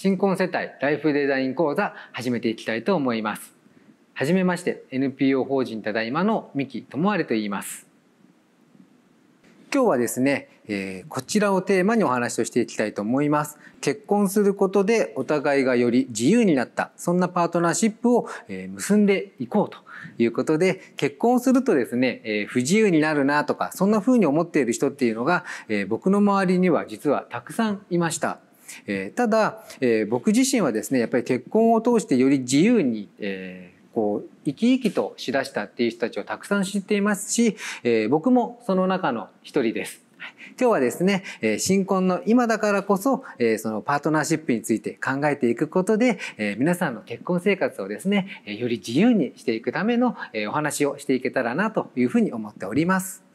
新婚世帯ライフデザイン講座始めていきたいと思いますはじめまして NPO 法人ただいまの三木智晴と言います今日はですね、えー、こちらをテーマにお話をしていきたいと思います結婚することでお互いがより自由になったそんなパートナーシップを、えー、結んでいこうということで結婚するとですね、えー、不自由になるなとかそんな風に思っている人っていうのが、え僕の周りには実はたくさんいましたえー、ただ、えー、僕自身はですねやっぱり結婚を通してより自由に、えー、こう生き生きとしだしたっていう人たちをたくさん知っていますし、えー、僕もその中の一人です。今日はですね、新婚の今だからこそ、そのパートナーシップについて考えていくことで、皆さんの結婚生活をですね、より自由にしていくためのお話をしていけたらなというふうに思っております。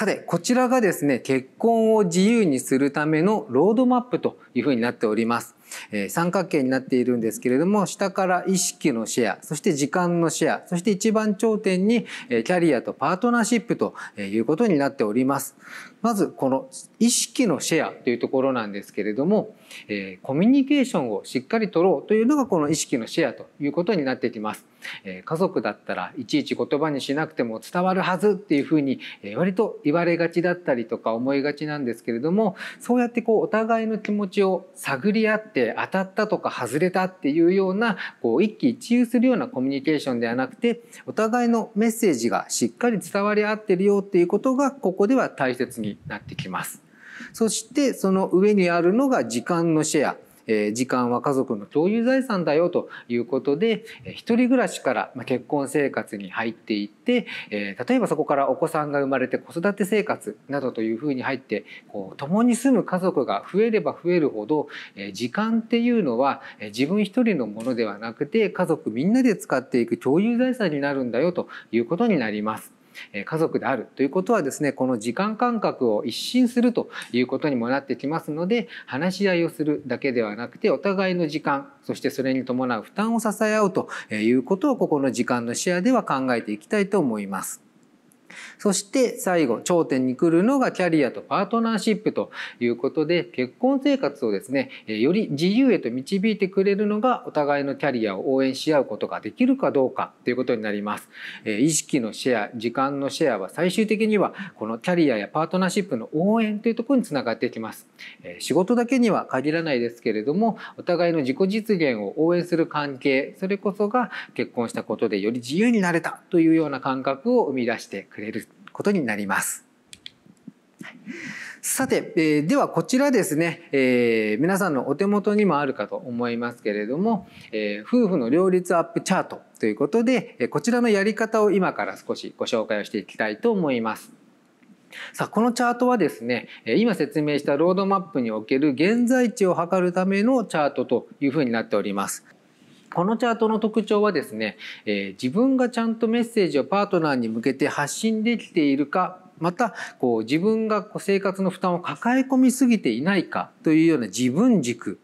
さてこちらがですね結婚を自由にするためのロードマップというふうになっております。えー、三角形になっているんですけれども下から意識のシェアそして時間のシェアそして一番頂点に、えー、キャリアとパートナーシップということになっております。まずこの意識のシェアというところなんですけれども、えー、コミュニケーションをしっかり取ろうというのがこの意識のシェアということになってきます、えー、家族だったらいちいち言葉にしなくても伝わるはずっていうふうに、えー、割と言われがちだったりとか思いがちなんですけれどもそうやってこうお互いの気持ちを探り合って当たったとか外れたっていうようなこう一喜一憂するようなコミュニケーションではなくてお互いのメッセージがしっかり伝わり合ってるよっていうことがここでは大切にになってきます。そしてその上にあるのが時間のシェア。え時間は家族の共有財産だよということで、え一人暮らしから結婚生活に入っていって、え例えばそこからお子さんが生まれて子育て生活などというふうに入ってこう共に住む家族が増えれば増えるほど、え時間っていうのは、え自分一人のものではなくて家族みんなで使っていく共有財産になるんだよということになります。家族であるということはですねこの時間間隔を一新するということにもなってきますので話し合いをするだけではなくてお互いの時間そしてそれに伴う負担を支え合うということをここの時間のシェアでは考えていきたいと思います。そして最後頂点に来るのがキャリアとパートナーシップということで結婚生活をですねより自由へと導いてくれるのがお互いのキャリアを応援し合うことができるかどうかということになります意識のシェア時間のシェアは最終的にはこのキャリアやパートナーシップの応援というところにつながっていきます仕事だけには限らないですけれどもお互いの自己実現を応援する関係それこそが結婚したことでより自由になれたというような感覚を生み出してくれ触れることになります。さて、えー、ではこちらですね、えー、皆さんのお手元にもあるかと思いますけれども、えー、夫婦の両立アップチャートということで、えこちらのやり方を今から少しご紹介をしていきたいと思います。さあこのチャートはですね今説明したロードマップにおける現在地を測るためのチャートというふうになっております。このチャートの特徴はですね、えー、自分がちゃんとメッセージをパートナーに向けて発信できているかまたこう自分が生活の負担を抱え込みすぎていないかというような自分軸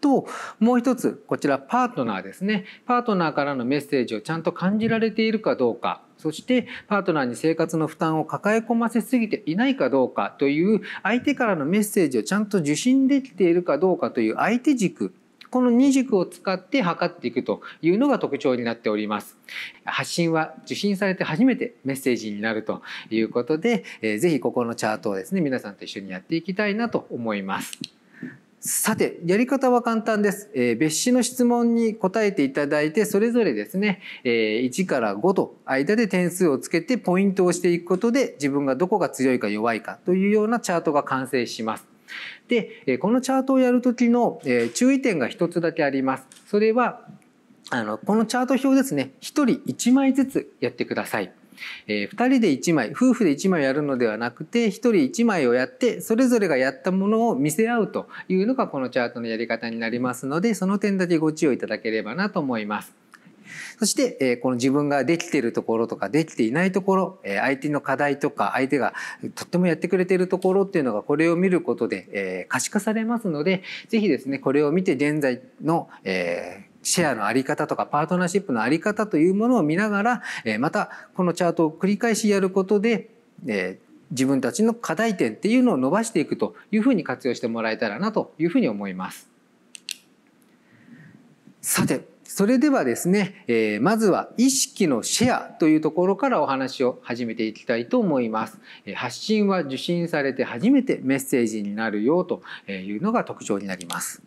ともう一つこちらパートナーですねパートナーからのメッセージをちゃんと感じられているかどうかそしてパートナーに生活の負担を抱え込ませすぎていないかどうかという相手からのメッセージをちゃんと受信できているかどうかという相手軸この2軸を使って測っていくというのが特徴になっております発信は受信されて初めてメッセージになるということで、えー、ぜひここのチャートをですね皆さんと一緒にやっていきたいなと思いますさて、やり方は簡単です。えー、別紙の質問に答えていただいて、それぞれですね、えー、1から5と間で点数をつけてポイントをしていくことで、自分がどこが強いか弱いかというようなチャートが完成します。で、このチャートをやる時の注意点が1つだけあります。それは、あの、このチャート表ですね、1人1枚ずつやってください。えー、2人で1枚夫婦で1枚やるのではなくて1人1枚をやってそれぞれがやったものを見せ合うというのがこのチャートのやり方になりますのでその点だけご注意いただければなと思います。そして、えこの自分ができてるところとかできていないところ、え相手の課題とか相手がとってもやってくれてるところっていうのがこれを見ることで、え可視化されますので是非ですねこれを見て現在の、えー、シェアのあり方とかパートナーシップのあり方というものを見ながら、えまたこのチャートを繰り返しやることで、え自分たちの課題点っていうのを伸ばしていくというふうに活用してもらえたらなというふうに思います。さてそれではですね、えー、まずは意識のシェアというところからお話を始めていきたいと思います。発信は受信されて初めてメッセージになるよというのが特徴になります。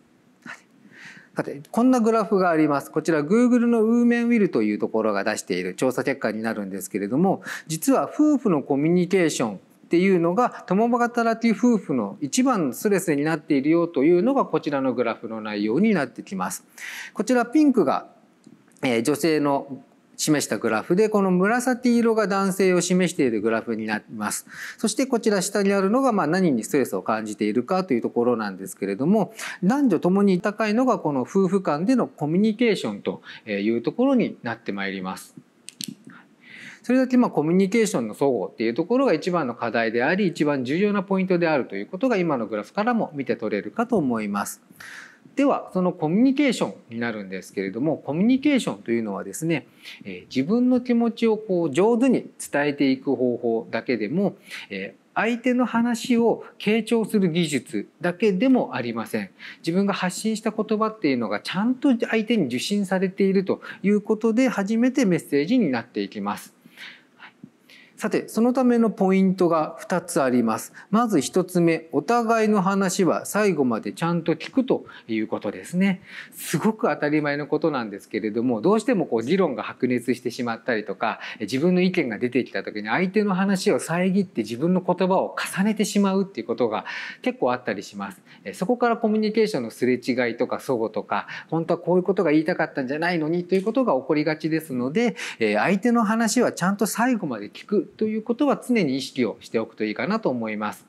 さて、こんなグラフがあります。こちら Google のウーメンウィルというところが出している調査結果になるんですけれども、実は夫婦のコミュニケーションっていうのが共働き夫婦の一番ストレスになっているよというのがこちらのグラフの内容になってきます。こちらピンクが、え女性の示したグラフでこの紫色が男性を示しているグラフになりますそしてこちら下にあるのがま何にストレスを感じているかというところなんですけれども男女ともに高いのがこの夫婦間でのコミュニケーションというところになってまいります。それだけまあコミュニケーションの相互っていうところが一番の課題であり一番重要なポイントであるということが今のグラフからも見て取れるかと思います。ではそのコミュニケーションになるんですけれどもコミュニケーションというのはですね、え自分の気持ちをこう上手に伝えていく方法だけでも、え相手の話を傾聴する技術だけでもありません。自分が発信した言葉っていうのがちゃんと相手に受信されているということで初めてメッセージになっていきます。さて、そのためのポイントが2つあります。まず1つ目、お互いの話は最後までちゃんと聞くということですね。すごく当たり前のことなんですけれども、どうしてもこう議論が白熱してしまったりとか、自分の意見が出てきた時に相手の話を遮って自分の言葉を重ねてしまうっていうことが結構あったりします。そこからコミュニケーションのすれ違いとか相互とか、本当はこういうことが言いたかったんじゃないのにということが起こりがちですので、相手の話はちゃんと最後まで聞くということは常に意識をしておくといいかなと思います。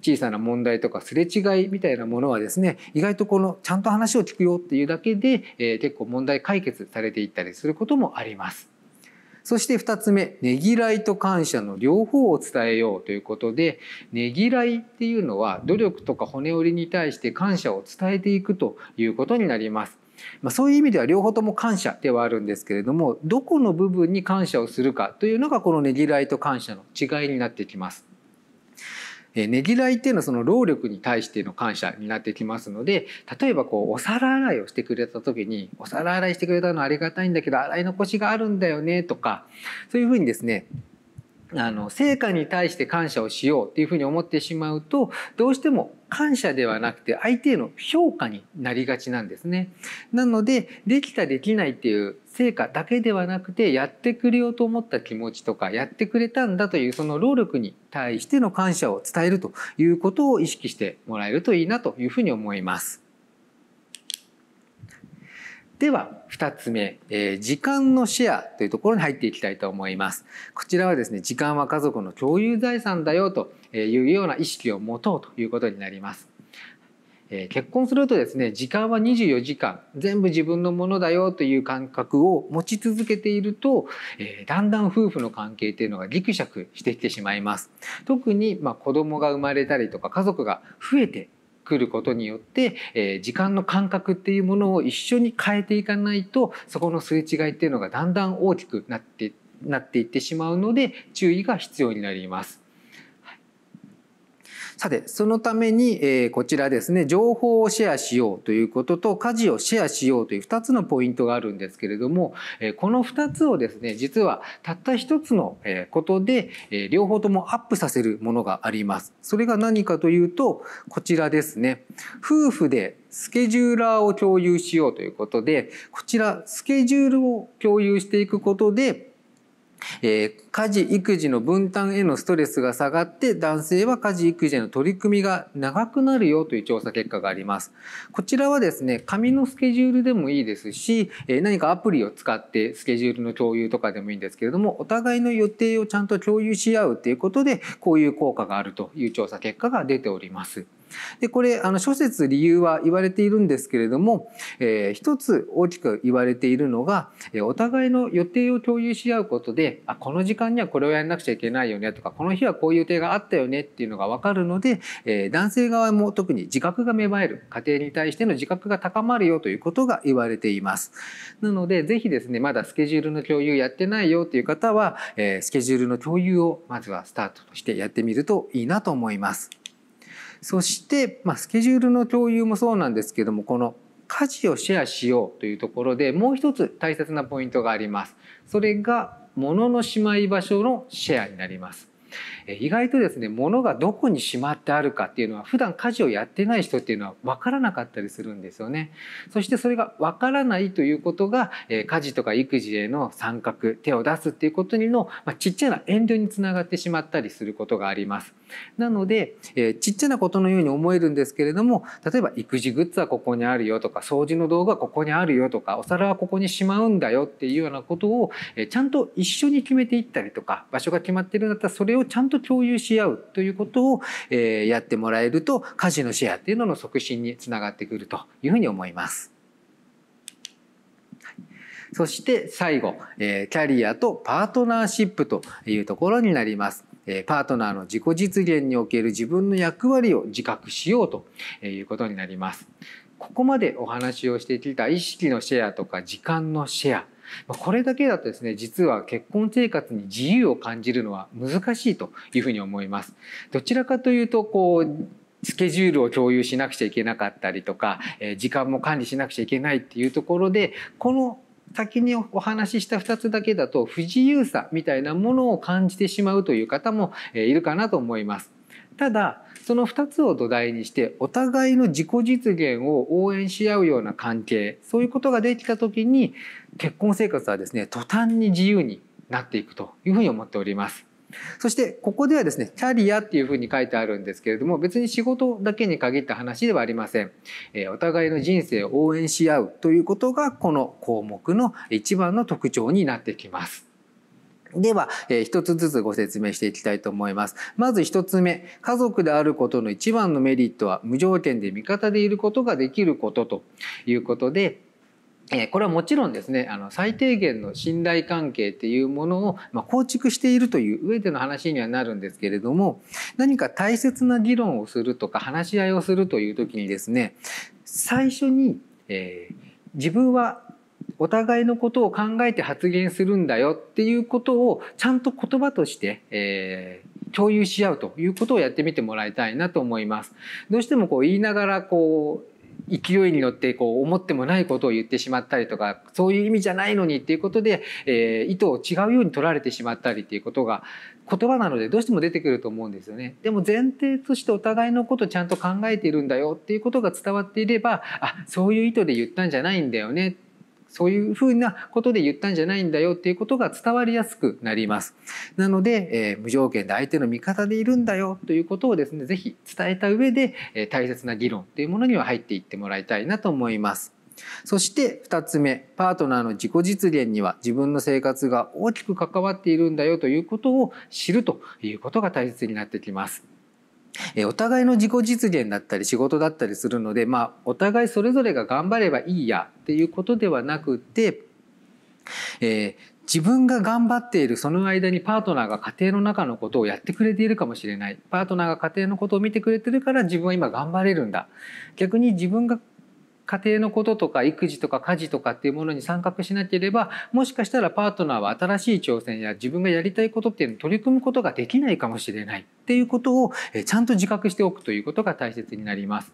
小さな問題とかすれ違いみたいなものはですね意外とこのちゃんと話を聞くよっていうだけで、えー、結構問題解決されていったりすることもあります。そして2つ目、ねぎらいと感謝の両方を伝えようということで、ねぎらいっていうのは努力とか骨折りに対して感謝を伝えていくということになります。まあ、そういう意味では両方とも感謝ではあるんですけれどもどこの部分に感謝をするかというのがこのねぎらいと感謝の違いになってきます。えねぎらいっていうのはその労力に対しての感謝になってきますので例えばこうお皿洗いをしてくれた時に「お皿洗いしてくれたのありがたいんだけど洗い残しがあるんだよね」とかそういうふうにですねあの成果に対して感謝をしようっていうふうに思ってしまうとどうしても感謝ではなくて相手への評価になりがちなんですね。なのでできたできないっていう成果だけではなくてやってくれようと思った気持ちとかやってくれたんだというその労力に対しての感謝を伝えるということを意識してもらえるといいなというふうに思います。では2つ目、えー、時間のシェアというところに入っていきたいと思います。こちらはですね時間は家族の共有財産だよというような意識を持とうということになります。結婚するとですね時間は24時間全部自分のものだよという感覚を持ち続けていると、えだんだん夫婦の関係というのがギクシャクしてきてしまいます。特に、まあ、子供が生まれたりとか家族が増えてくることによって、え時間の感覚っていうものを一緒に変えていかないとそこのすれ違いっていうのがだんだん大きくなってなっていってしまうので注意が必要になります。さて、そのために、えー、こちらですね、情報をシェアしようということと、家事をシェアしようという2つのポイントがあるんですけれども、えー、この2つをですね、実はたった1つのことで、えー、両方ともアップさせるものがあります。それが何かというと、こちらですね、夫婦でスケジューラーを共有しようということで、こちら、スケジュールを共有していくことで、えー、家事育児の分担へのストレスが下がって男性は家事育児への取り組みが長くなるよという調査結果がありますこちらはですね紙のスケジュールでもいいですし、えー、何かアプリを使ってスケジュールの共有とかでもいいんですけれどもお互いの予定をちゃんと共有し合うということでこういう効果があるという調査結果が出ております。でこれあの諸説理由は言われているんですけれども、えー、一つ大きく言われているのがお互いの予定を共有し合うことであこの時間にはこれをやんなくちゃいけないよねとかこの日はこういう予定があったよねっていうのが分かるので、えー、男性側も特に自覚が芽生える家庭に対しての自覚が高まるよということが言われています。なのでぜひですねまだスケジュールの共有やってないよという方は、えー、スケジュールの共有をまずはスタートとしてやってみるといいなと思います。そして、まあ、スケジュールの共有もそうなんですけどもこの家事をシェアしようというところでもう一つ大切なポイントがあります。それが物のしまい場所のシェアになります。意外とですね物がどこにしまってあるかっていうのは普段家事をやってない人っていうのは分からなかったりするんですよね。そしてそれが分からないということが家事とか育児への参画手を出すっていうことにの、まちっちゃな遠慮につながってしまったりすることがあります。なので、えちっちゃなことのように思えるんですけれども例えば育児グッズはここにあるよとか掃除の道具はここにあるよとかお皿はここにしまうんだよっていうようなことを、えちゃんと一緒に決めていったりとか場所が決まってるんだったらそれををちゃんと共有し合うということを、えー、やってもらえると家事のシェアっていうのの促進につながってくるというふうに思います。そして最後、えー、キャリアとパートナーシップというところになります。えパートナーの自己実現における自分の役割を自覚しようということになります。ここまでお話をしてきた意識のシェアとか時間のシェアこれだけだとですね実は結婚生活に自由を感じるのは難しいというふうに思います。どちらかというとこうスケジュールを共有しなくちゃいけなかったりとか、え時間も管理しなくちゃいけないっていうところでこの先にお話しした2つだけだと不自由さみたいなものを感じてしまうという方もいるかなと思います。ただその2つを土台にしてお互いの自己実現を応援し合うような関係そういうことができた時に結婚生活はですね途端に自由になっていくというふうに思っております。そしてここではですねキャリアっていうふうに書いてあるんですけれども別に仕事だけに限った話ではありません、えお互いの人生を応援し合うということがこの項目の一番の特徴になってきます。では、えー、一つずつご説明していきたいと思います。まず一つ目、家族であることの一番のメリットは、無条件で味方でいることができることということで、えこれはもちろんですねあの最低限の信頼関係っていうものを、ま構築しているという上での話にはなるんですけれども何か大切な議論をするとか話し合いをするという時にですね最初に、えー、自分はお互いのことを考えて発言するんだよっていうことをちゃんと言葉として、えー、共有し合うということをやってみてもらいたいなと思います。どうしてもこう言いながらこう勢いに乗ってこう思ってもないことを言ってしまったりとかそういう意味じゃないのにっていうことで、えー、意図を違うように取られてしまったりっていうことが言葉なのでどうしても出てくると思うんですよね。でも前提としてお互いのことちゃんと考えているんだよっていうことが伝わっていればあそういう意図で言ったんじゃないんだよねそういうふうなことで言ったんじゃないんだよっていうことが伝わりやすくなります。なので、えー、無条件で相手の味方でいるんだよということをですね、ぜひ伝えた上で、えー、大切な議論というものには入っていってもらいたいなと思います。そして2つ目パートナーの自己実現には自分の生活が大きく関わっているんだよということを知るということが大切になってきます。えお互いの自己実現だったり仕事だったりするので、まあ、お互いそれぞれが頑張ればいいやっていうことではなくて、えー自分が頑張っているその間にパートナーが家庭の中のことをやってくれているかもしれないパートナーが家庭のことを見てくれてるから自分は今頑張れるんだ逆に自分が家庭のこととか育児とか家事とかっていうものに参画しなければもしかしたらパートナーは新しい挑戦や自分がやりたいことっていうのに取り組むことができないかもしれないっていうことをちゃんと自覚しておくということが大切になります。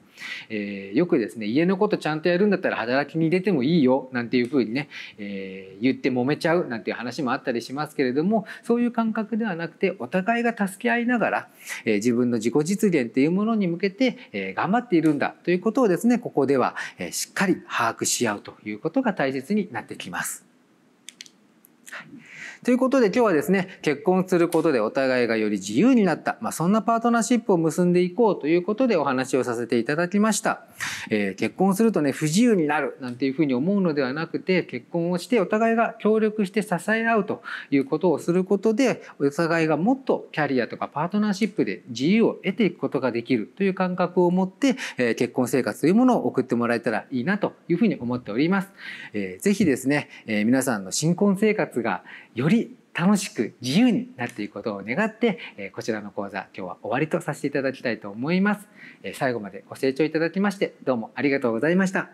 えー、よくですね家のことちゃんとやるんだったら働きに出てもいいよなんていうふうにね、えー、言って揉めちゃうなんていう話もあったりしますけれどもそういう感覚ではなくてお互いが助け合いながら、えー、自分の自己実現っていうものに向けて、え頑張っているんだということをですねここでは、しっかり把握し合うということが大切になってきます。ということで今日はですね結婚することでお互いがより自由になった、まあ、そんなパートナーシップを結んでいこうということでお話をさせていただきました、えー、結婚するとね不自由になるなんていうふうに思うのではなくて結婚をしてお互いが協力して支え合うということをすることでお互いがもっとキャリアとかパートナーシップで自由を得ていくことができるという感覚を持って、えー、結婚生活というものを送ってもらえたらいいなというふうに思っております。えー、ぜひですね、えー、皆さんの新婚生活がより楽しく自由になっていくことを願ってこちらの講座今日は終わりとさせていただきたいと思います最後までご清聴いただきましてどうもありがとうございました